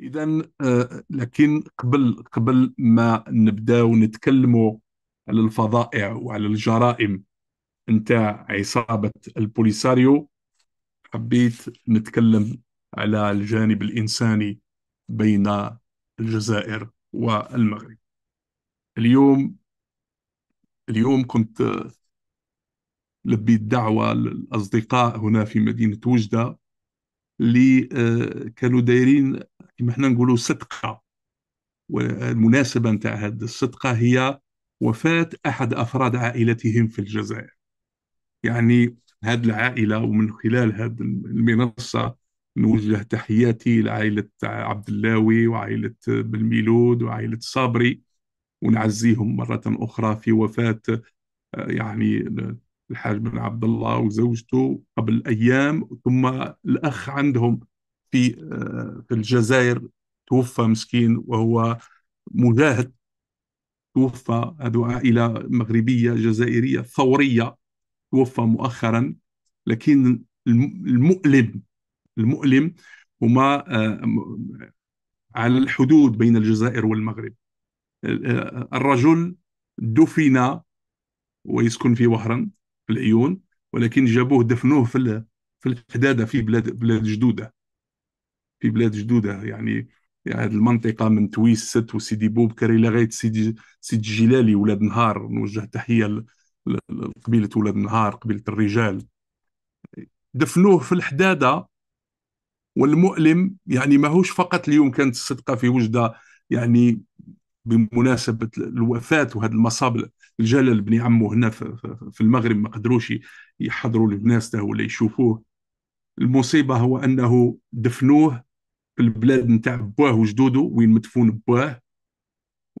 اذا آه، لكن قبل قبل ما نبداو نتكلموا على الفظائع وعلى الجرائم نتاع عصابه البوليساريو حبيت نتكلم على الجانب الانساني بين الجزائر والمغرب اليوم اليوم كنت آه، لبيت دعوة للأصدقاء هنا في مدينة وجدة اللي آه، كانوا دايرين كما حنا نقولوا صدقه والمناسبه نتاع هذه الصدقه هي وفاه احد افراد عائلتهم في الجزائر يعني هذه العائله ومن خلال هذه المنصه نوجه تحياتي لعائله عبد اللاوي وعائله بالميلود وعائله صابري ونعزيهم مره اخرى في وفاه يعني الحاج بن عبد الله وزوجته قبل ايام ثم الاخ عندهم في آه، في الجزائر توفى مسكين وهو مجاهد توفى هذه عائلة مغربية جزائرية ثورية توفى مؤخرا لكن المؤلم المؤلم هما آه، على الحدود بين الجزائر والمغرب آه، الرجل دفن ويسكن في وهران في العيون ولكن جابوه دفنوه في في الحداده في بلاد بلاد جدوده في بلاد جدوده يعني هذه المنطقه من تويست وسيدي بوبكر الى غايه سيدي سيدي جلالي ولاد نهار نوجه تحيه لقبيله ولاد نهار قبيله الرجال دفنوه في الحداده والمؤلم يعني ماهوش فقط اليوم كانت الصدقه في وجده يعني بمناسبه الوفاه وهذا المصاب الجلل بن عمه هنا في المغرب ما قدروش يحضروا لبناسته ولا يشوفوه المصيبه هو انه دفنوه في البلاد نتاع بواه وجدوده وين مدفون بواه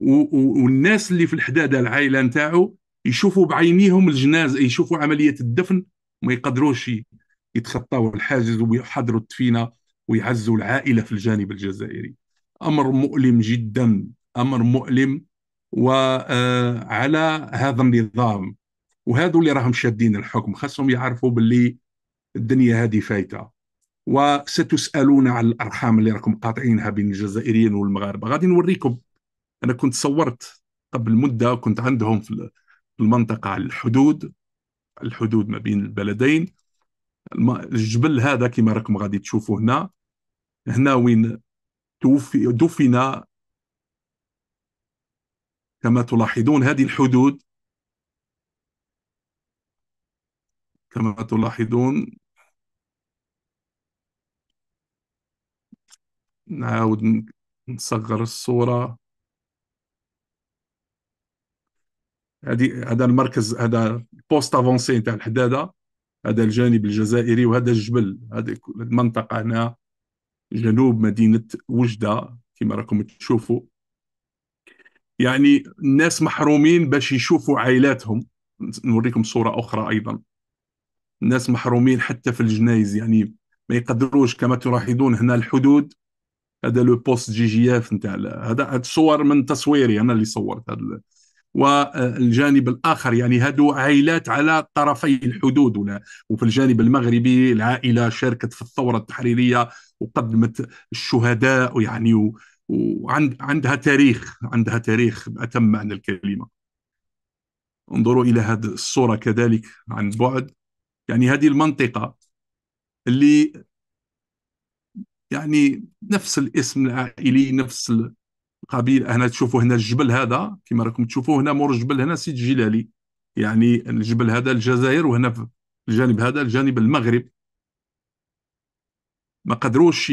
والناس اللي في الحداده العائله نتاعو يشوفوا بعينيهم الجناز يشوفوا عمليه الدفن ما يقدروش يتخطاو الحاجز ويحضروا الدفينه ويعزوا العائله في الجانب الجزائري امر مؤلم جدا امر مؤلم وعلى آه، هذا النظام وهذو اللي راهم شادين الحكم خاصهم يعرفوا باللي الدنيا هذه فايته وستسالون عن الارحام اللي راكم قاطعينها بين الجزائريين والمغاربه غادي نوريكم انا كنت صورت قبل مده كنت عندهم في المنطقه على الحدود الحدود ما بين البلدين الجبل هذا كما راكم غادي تشوفوا هنا هنا وين توفي دفن كما تلاحظون هذه الحدود كما تلاحظون نعاود نصغر الصورة هادي هذا المركز هذا بوست افونسي تاع الحدادة هذا الجانب الجزائري وهذا الجبل هذه المنطقة هنا جنوب مدينة وجدة كما راكم تشوفوا يعني الناس محرومين باش يشوفوا عائلاتهم نوريكم صورة أخرى أيضا الناس محرومين حتى في الجنايز يعني ما يقدروش كما تلاحظون هنا الحدود هذا لو بوست جي جي اف نتاع هذا هاد الصور من تصويري انا اللي صورت هذا والجانب الاخر يعني هادو عائلات على طرفي الحدود ولا وفي الجانب المغربي العائله شاركت في الثوره التحريريه وقدمت الشهداء ويعني وعندها تاريخ عندها تاريخ باتم معنى الكلمه انظروا الى هذه الصوره كذلك عن بعد يعني هذه المنطقه اللي يعني نفس الاسم العائلي نفس القبيله هنا تشوفوا هنا الجبل هذا كما راكم تشوفوا هنا مور الجبل هنا سيد جلالي يعني الجبل هذا الجزائر وهنا في الجانب هذا الجانب المغرب ما قدروش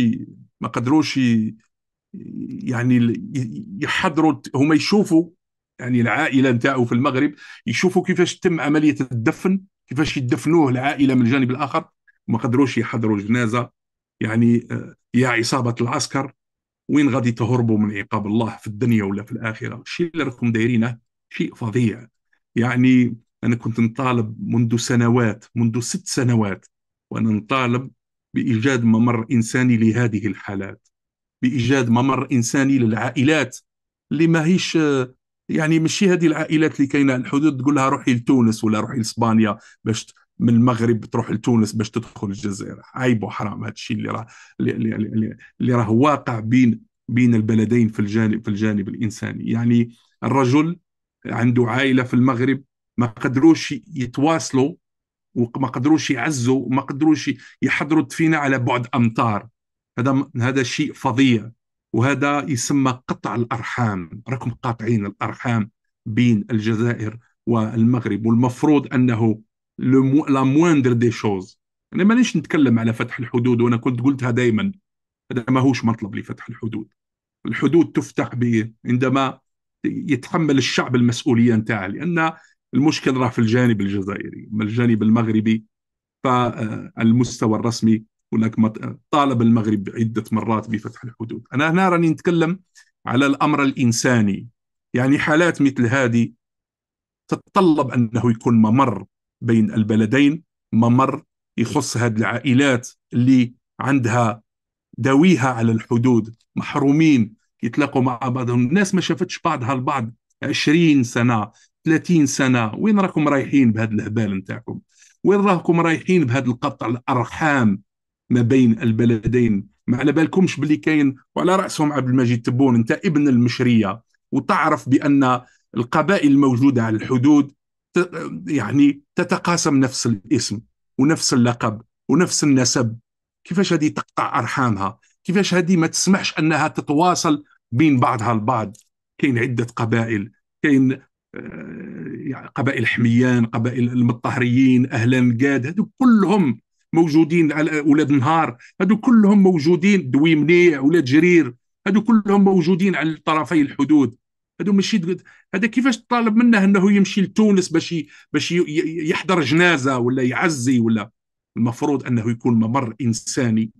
ما قدروش يعني يحضروا هما يشوفوا يعني العائله نتاعو في المغرب يشوفوا كيفاش تم عمليه الدفن كيفاش يدفنوه العائله من الجانب الاخر ما قدروش يحضروا جنازه يعني آه، يا عصابه العسكر وين غادي تهربوا من عقاب الله في الدنيا ولا في الاخره الشيء اللي راكم دايرينه شيء فظيع يعني انا كنت نطالب منذ سنوات منذ ست سنوات وانا نطالب بايجاد ممر انساني لهذه الحالات بايجاد ممر انساني للعائلات اللي ما هيش آه، يعني ماشي هذه العائلات اللي كاينه الحدود تقول لها روحي لتونس ولا روحي لاسبانيا باش من المغرب تروح لتونس باش تدخل الجزائر عيب وحرام هذا الشيء اللي راه اللي, اللي, اللي راه واقع بين بين البلدين في الجانب في الجانب الانساني يعني الرجل عنده عائله في المغرب ما قدروش يتواصلوا وما قدروش يعزوا وما قدروش يحضروا الدفينه على بعد امتار هذا هذا شيء فظيع وهذا يسمى قطع الارحام راكم قاطعين الارحام بين الجزائر والمغرب والمفروض انه لو لا مويندر دي شوز انا مانيش نتكلم على فتح الحدود وانا كنت قلتها دائما هذا ماهوش مطلب لفتح الحدود الحدود تفتح عندما يتحمل الشعب المسؤوليه نتاعها لان المشكل راه في الجانب الجزائري اما الجانب المغربي فالمستوى الرسمي هناك طالب المغرب عده مرات بفتح الحدود انا هنا راني نتكلم على الامر الانساني يعني حالات مثل هذه تتطلب انه يكون ممر بين البلدين ممر يخص هذه العائلات اللي عندها داويها على الحدود محرومين يتلاقوا مع بعضهم الناس ما شافتش بعضها البعض 20 سنة 30 سنة وين راكم رايحين بهذا الهبال نتاعكم وين راكم رايحين بهذا القطع الأرحام ما بين البلدين ما على بالكمش باللي كاين وعلى رأسهم عبد المجيد تبون أنت ابن المشرية وتعرف بأن القبائل الموجودة على الحدود يعني تتقاسم نفس الاسم ونفس اللقب ونفس النسب كيفاش هذه تقطع ارحامها كيفاش هذه ما تسمحش انها تتواصل بين بعضها البعض كاين عده قبائل كاين آه، يعني قبائل حميان قبائل المطهريين اهل نقاد هذو كلهم موجودين على اولاد نهار هذو كلهم موجودين دوي منيع ولاد جرير هذو كلهم موجودين على طرفي الحدود هادو ماشي هذا كيفاش طالب منه انه يمشي لتونس باش باش يحضر جنازه ولا يعزي ولا المفروض انه يكون ممر انساني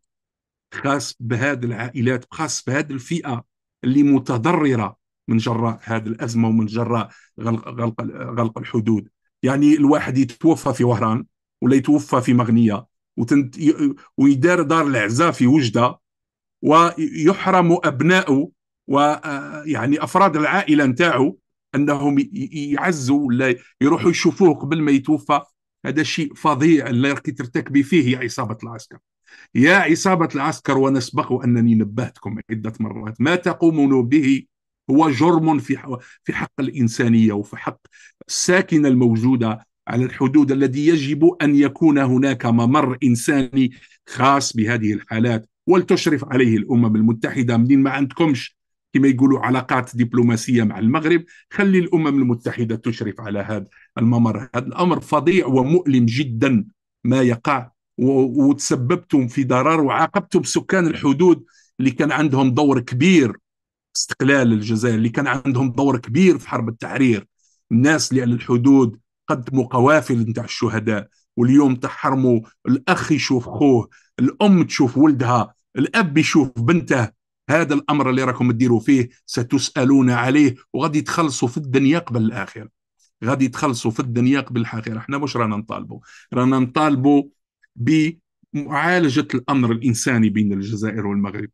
خاص بهذه العائلات خاص بهذه الفئه اللي متضرره من جراء هذه الازمه ومن جراء غلق, غلق, غلق الحدود يعني الواحد يتوفى في وهران ولا يتوفى في مغنيه ويدار دار العزاء في وجده ويحرم ابناؤه ويعني آه، افراد العائله نتاعو انهم يعزوا ولا يروحوا يشوفوه قبل ما يتوفى هذا شيء فظيع اللي راكي ترتكبي فيه يا عصابه العسكر يا عصابه العسكر وانا سبق انني نبهتكم عده مرات ما تقومون به هو جرم في في حق الانسانيه وفي حق الساكنه الموجوده على الحدود الذي يجب ان يكون هناك ممر انساني خاص بهذه الحالات ولتشرف عليه الامم المتحده منين ما عندكمش كما يقولوا علاقات دبلوماسيه مع المغرب خلي الامم المتحده تشرف على هذا الممر هذا الامر فظيع ومؤلم جدا ما يقع وتسببتم في ضرر وعاقبتم سكان الحدود اللي كان عندهم دور كبير استقلال الجزائر اللي كان عندهم دور كبير في حرب التحرير الناس اللي على الحدود قدموا قوافل نتاع الشهداء واليوم تحرموا الاخ يشوف خوه الام تشوف ولدها الاب يشوف بنته هذا الامر اللي راكم تديروا فيه ستسالون عليه وغادي تخلصوا في الدنيا قبل الاخره غادي تخلصوا في الدنيا قبل الاخره احنا مش رانا نطالبوا رانا نطالبوا بمعالجه الامر الانساني بين الجزائر والمغرب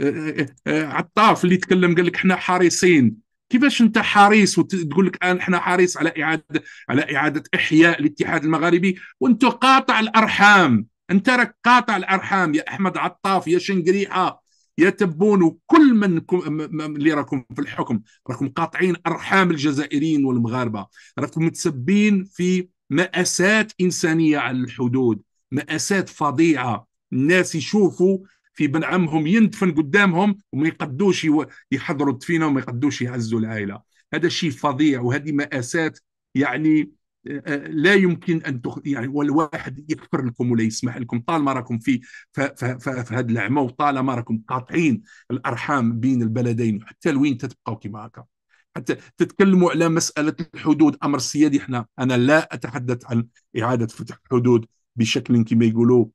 أه، أه، أه، عطاف اللي تكلم قال لك احنا حريصين كيفاش انت حريص وتقول لك احنا حريص على اعاده على اعاده احياء الاتحاد المغاربي وانت قاطع الارحام انت راك قاطع الارحام يا احمد عطاف يا شنقريحه يتبون كل من اللي راكم في الحكم راكم قاطعين ارحام الجزائريين والمغاربه راكم متسبين في مأساة إنسانية على الحدود مأساة فظيعة الناس يشوفوا في بن عمهم يندفن قدامهم وما يقدوش يحضروا الدفينة وما يقدوش يعزوا العائلة هذا شيء فظيع وهذه مأساة يعني لا يمكن ان تخ... يعني والواحد يغفر لكم ولا يسمح لكم طالما راكم في ف... ف... ف... في هذا العمى وطالما راكم قاطعين الارحام بين البلدين حتى لوين تتبقوا كما هكا حتى تتكلموا على مساله الحدود امر سيادي احنا انا لا اتحدث عن اعاده فتح حدود بشكل كما يقولوا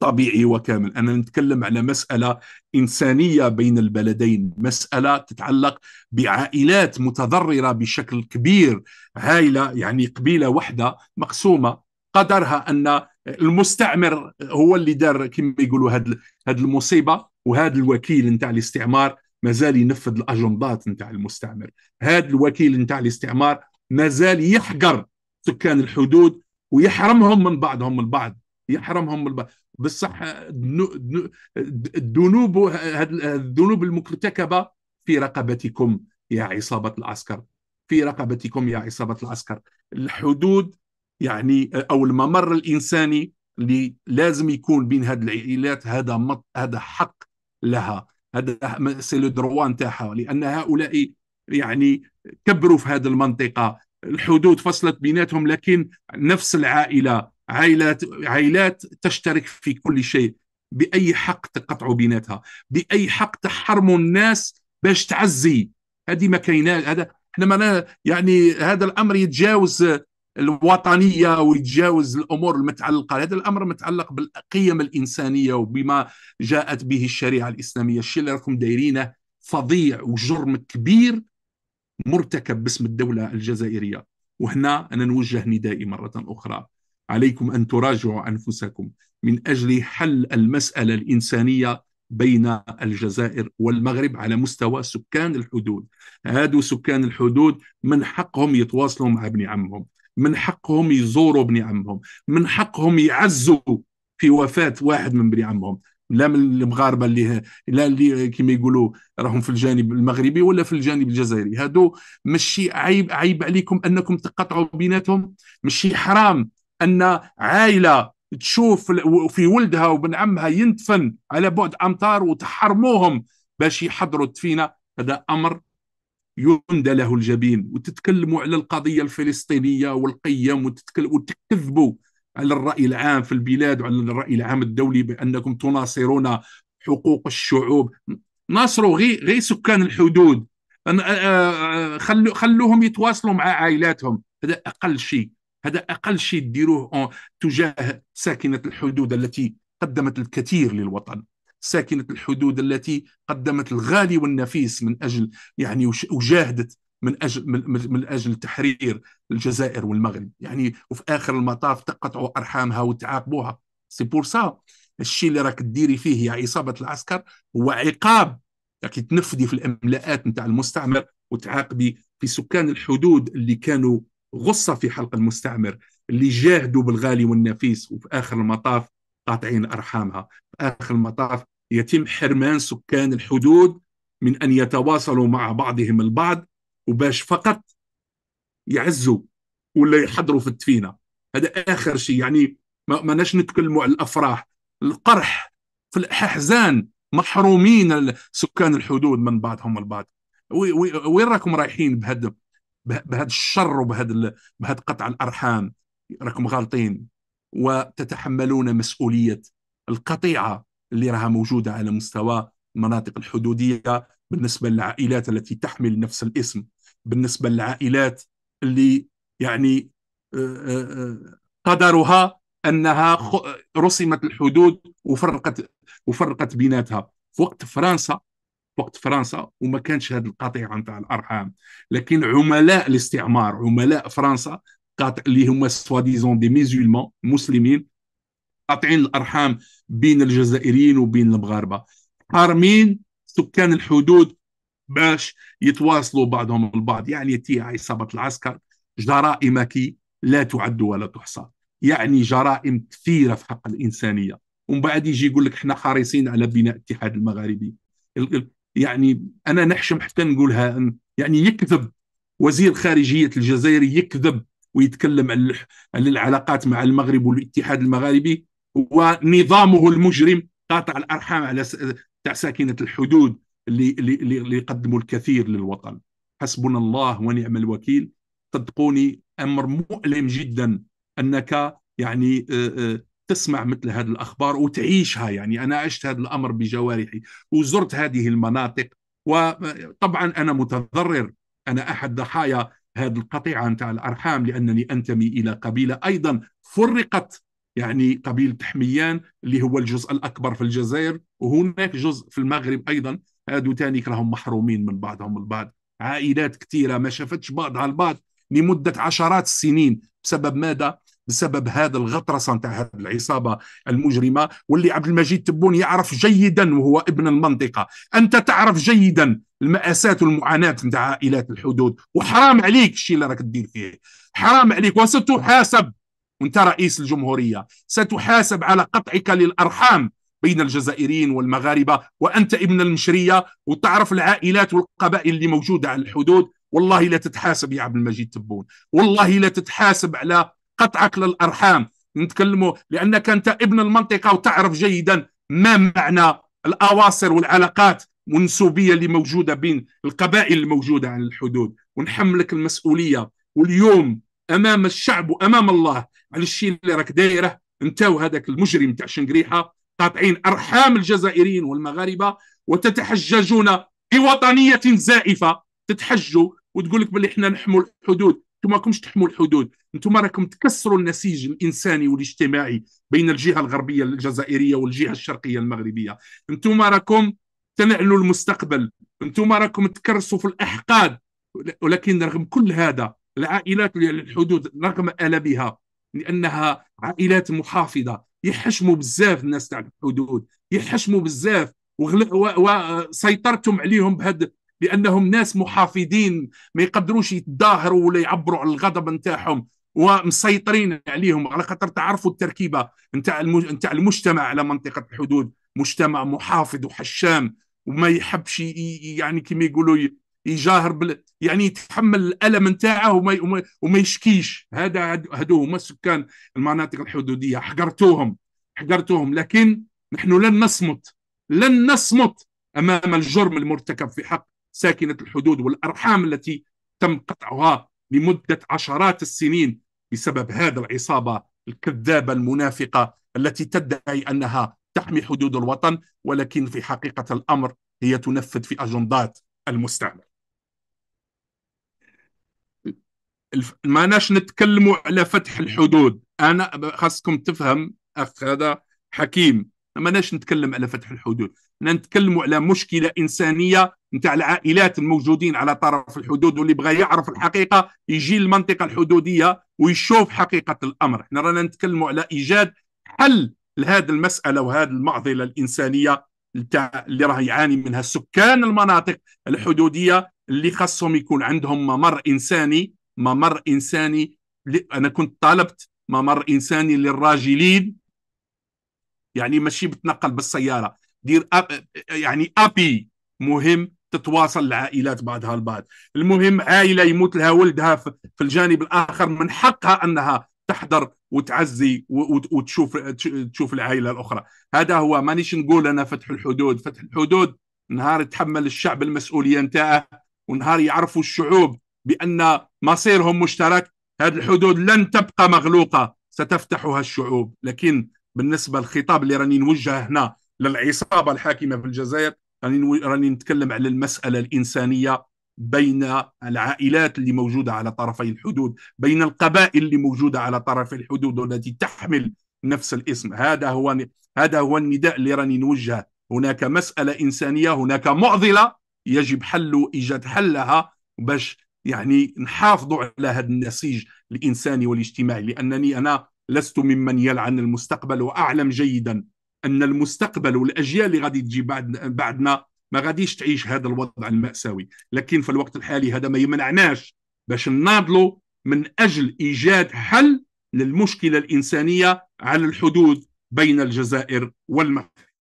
طبيعي وكامل أنا نتكلم على مسألة إنسانية بين البلدين مسألة تتعلق بعائلات متضررة بشكل كبير عائلة يعني قبيلة واحدة مقسومة قدرها أن المستعمر هو اللي دار كما يقولوا هذه هاد المصيبه وهذا الوكيل نتاع الاستعمار مازال ينفذ الاجندات نتاع المستعمر هذا الوكيل نتاع الاستعمار مازال يحقر سكان الحدود ويحرمهم من بعضهم البعض يحرمهم من بعض بصح الذنوب الذنوب المرتكبه في رقبتكم يا عصابه العسكر في رقبتكم يا عصابه العسكر الحدود يعني او الممر الانساني اللي لازم يكون بين هذه العائلات هذا مط... هذا حق لها هذا سي لو دروا نتاعها لان هؤلاء يعني كبروا في هذه المنطقه الحدود فصلت بيناتهم لكن نفس العائله عائلات عائلات تشترك في كل شيء باي حق تقطعوا بيناتها باي حق تحرموا الناس باش تعزي هذه ما كاينه هذا احنا ما يعني هذا الامر يتجاوز الوطنيه ويتجاوز الامور المتعلقه هذا الامر متعلق بالقيم الانسانيه وبما جاءت به الشريعه الاسلاميه الشيء اللي راكم دايرينه فظيع وجرم كبير مرتكب باسم الدوله الجزائريه وهنا انا نوجه ندائي مره اخرى عليكم ان تراجعوا انفسكم من اجل حل المساله الانسانيه بين الجزائر والمغرب على مستوى سكان الحدود هادو سكان الحدود من حقهم يتواصلوا مع ابن عمهم من حقهم يزوروا ابن عمهم من حقهم يعزوا في وفاة واحد من ابن عمهم لا من المغاربه اللي لا اللي كما يقولوا راهم في الجانب المغربي ولا في الجانب الجزائري هادو مشي عيب عيب عليكم انكم تقطعوا بيناتهم مشي حرام ان عائله تشوف في ولدها وبن عمها يندفن على بعد امتار وتحرموهم باش يحضروا الدفينه هذا امر يندى له الجبين وتتكلموا على القضيه الفلسطينيه والقيم وتكذبوا على الراي العام في البلاد وعلى الراي العام الدولي بانكم تناصرون حقوق الشعوب ناصروا غير غي سكان الحدود خلوهم يتواصلوا مع عائلاتهم هذا اقل شيء هذا اقل شيء تديروه تجاه ساكنه الحدود التي قدمت الكثير للوطن ساكنه الحدود التي قدمت الغالي والنفيس من اجل يعني وجاهدت من اجل من, من اجل تحرير الجزائر والمغرب يعني وفي اخر المطاف تقطعوا ارحامها وتعاقبوها سي بور سا الشيء اللي راك ديري فيه يا عصابه العسكر هو عقاب يعني تنفذي في الاملاءات نتاع المستعمر وتعاقبي في سكان الحدود اللي كانوا غصة في حلق المستعمر اللي جاهدوا بالغالي والنفيس وفي آخر المطاف قاطعين أرحامها في آخر المطاف يتم حرمان سكان الحدود من أن يتواصلوا مع بعضهم البعض وباش فقط يعزوا ولا يحضروا في الدفينة هذا آخر شيء يعني ما ماناش نتكلموا على الأفراح القرح في الأحزان محرومين سكان الحدود من بعضهم البعض وين راكم رايحين بهذا بهذا الشر وبهذا بهذا قطع الارحام راكم غالطين وتتحملون مسؤوليه القطيعه اللي راها موجوده على مستوى المناطق الحدوديه بالنسبه للعائلات التي تحمل نفس الاسم بالنسبه للعائلات اللي يعني آه، آه، آه، قدرها انها رسمت الحدود وفرقت وفرقت بيناتها في وقت فرنسا وقت فرنسا وما كانش هذه القطيعه نتاع الارحام لكن عملاء الاستعمار عملاء فرنسا قاطع اللي هما سواديزون دي ميزولمون مسلمين قاطعين الارحام بين الجزائريين وبين المغاربه حارمين سكان الحدود باش يتواصلوا بعضهم البعض يعني تي عصابه العسكر جرائم كي لا تعد ولا تحصى يعني جرائم كثيره في حق الانسانيه ومن بعد يجي يقول لك احنا حريصين على بناء الاتحاد المغاربي يعني انا نحشم حتى نقولها يعني يكذب وزير خارجيه الجزائر يكذب ويتكلم عن العلاقات مع المغرب والاتحاد المغاربي ونظامه المجرم قاطع الارحام على تاع ساكنه الحدود اللي اللي اللي يقدموا الكثير للوطن حسبنا الله ونعم الوكيل صدقوني امر مؤلم جدا انك يعني تسمع مثل هذه الأخبار وتعيشها يعني أنا عشت هذا الأمر بجوارحي وزرت هذه المناطق وطبعا أنا متضرر أنا أحد ضحايا هذه القطيعة نتاع الأرحام لأنني أنتمي إلى قبيلة أيضا فرقت يعني قبيلة حميان اللي هو الجزء الأكبر في الجزائر وهناك جزء في المغرب أيضا هادو تاني راهم محرومين من بعضهم البعض عائلات كثيرة ما شافتش بعضها البعض لمدة عشرات السنين بسبب ماذا؟ بسبب هذا الغطرسه نتاع هذه العصابه المجرمه واللي عبد المجيد تبون يعرف جيدا وهو ابن المنطقه انت تعرف جيدا الماساه والمعاناه نتاع عائلات الحدود وحرام عليك الشيء اللي راك تدير فيه حرام عليك وستحاسب وانت رئيس الجمهوريه ستحاسب على قطعك للارحام بين الجزائريين والمغاربه وانت ابن المشريه وتعرف العائلات والقبائل اللي موجوده على الحدود والله لا تتحاسب يا عبد المجيد تبون والله لا تتحاسب على قطعك للارحام نتكلموا لانك انت ابن المنطقه وتعرف جيدا ما معنى الاواصر والعلاقات والنسوبيه اللي موجوده بين القبائل الموجوده على الحدود ونحملك المسؤوليه واليوم امام الشعب وامام الله على الشيء اللي راك دايره انت وهذاك المجرم تاع شنقريحه قاطعين ارحام الجزائريين والمغاربه وتتحججون بوطنيه زائفه تتحجوا وتقول لك باللي احنا نحموا الحدود انتم ماكمش تحموا الحدود انتم راكم تكسروا النسيج الانساني والاجتماعي بين الجهه الغربيه الجزائريه والجهه الشرقيه المغربيه انتم راكم تنعلوا المستقبل انتم راكم تكرسوا في الاحقاد ولكن رغم كل هذا العائلات الحدود رغم ألبها لأنها عائلات محافظة يحشموا بزاف الناس تاع الحدود يحشموا بزاف وسيطرتم عليهم بهذا لانهم ناس محافظين ما يقدروش يتظاهروا ولا يعبروا على الغضب نتاعهم ومسيطرين عليهم على خاطر تعرفوا التركيبه نتاع نتاع المجتمع على منطقه الحدود مجتمع محافظ وحشام وما يحبش يعني كما يقولوا يجاهر بل يعني يتحمل الالم نتاعه وما وما, وما يشكيش هذا هذو هما سكان المناطق الحدوديه حقرتوهم حقرتوهم لكن نحن لن نصمت لن نصمت امام الجرم المرتكب في حق ساكنة الحدود والأرحام التي تم قطعها لمدة عشرات السنين بسبب هذه العصابة الكذابة المنافقة التي تدعي أنها تحمي حدود الوطن ولكن في حقيقة الأمر هي تنفذ في أجندات المستعمر ما ناش نتكلموا على فتح الحدود أنا خاصكم تفهم أخ هذا حكيم ما ناش نتكلم على فتح الحدود انا نتكلم على مشكله انسانيه نتاع العائلات الموجودين على طرف الحدود واللي بغى يعرف الحقيقه يجي للمنطقه الحدوديه ويشوف حقيقه الامر احنا رانا نتكلم على ايجاد حل لهذه المساله وهذه المعضله الانسانيه اللي راه يعاني منها سكان المناطق الحدوديه اللي خاصهم يكون عندهم ممر انساني ممر انساني انا كنت طالبت ممر انساني للراجلين يعني ماشي بتنقل بالسياره دير أب يعني ابي مهم تتواصل العائلات بعضها البعض المهم عائله يموت لها ولدها في الجانب الاخر من حقها انها تحضر وتعزي وتشوف تشوف العائله الاخرى هذا هو مانيش نقول انا فتح الحدود فتح الحدود نهار يتحمل الشعب المسؤوليه نتاعه ونهار يعرفوا الشعوب بان مصيرهم مشترك هذه الحدود لن تبقى مغلوقه ستفتحها الشعوب لكن بالنسبه للخطاب اللي راني نوجهه هنا للعصابه الحاكمه في الجزائر راني راني نتكلم على المساله الانسانيه بين العائلات اللي موجوده على طرفي الحدود بين القبائل اللي موجوده على طرفي الحدود والتي تحمل نفس الاسم هذا هو هذا هو النداء اللي راني نوجهه هناك مساله انسانيه هناك معضله يجب حل ايجاد حلها باش يعني نحافظوا على هذا النسيج الانساني والاجتماعي لانني انا لست ممن يلعن المستقبل واعلم جيدا ان المستقبل والاجيال اللي غادي تجي بعد بعدنا ما غاديش تعيش هذا الوضع الماساوي لكن في الوقت الحالي هذا ما يمنعناش باش نناضلوا من اجل ايجاد حل للمشكله الانسانيه على الحدود بين الجزائر والمغرب